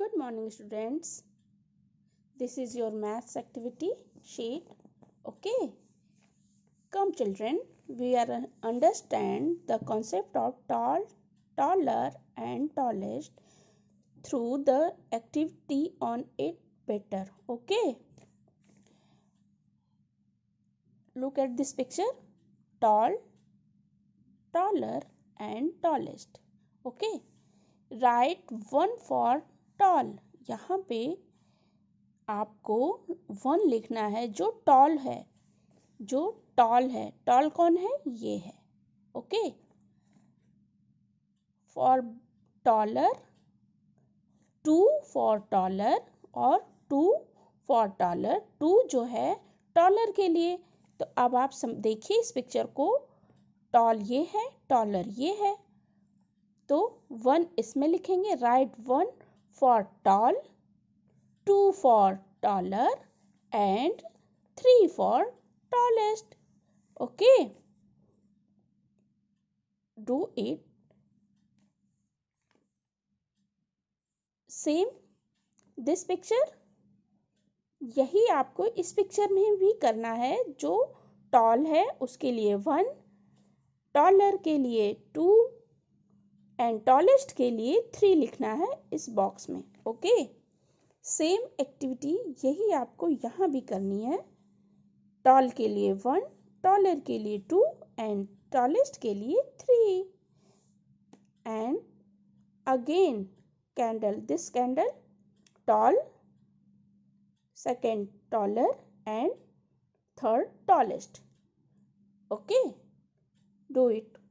Good morning students. This is your maths activity sheet. Okay. Come children, we are uh, understand the concept of tall, taller and tallest through the activity on it better. Okay. Look at this picture. Tall, taller and tallest. Okay. Write one for tall यहाँ पे आपको one लिखना है जो toll है जो toll है toll कौन है ये है okay for taller two for taller और टू फॉर टॉलर टू जो है टॉलर के लिए तो अब आप देखिए इस पिक्चर को टॉल ये है टॉलर ये है तो वन इसमें लिखेंगे write one for tall, two for taller and three for tallest. Okay. Do it. Same. This picture. यही आपको इस पिक्चर में भी करना है जो टॉल है उसके लिए वन टॉलर के लिए टू एंड टॉलेस्ट के लिए थ्री लिखना है इस बॉक्स में ओके सेम एक्टिविटी यही आपको यहाँ भी करनी है टॉल के लिए वन टॉलर के लिए टू एंड टॉलेस्ट के लिए three and again candle this candle tall second taller and third tallest okay do it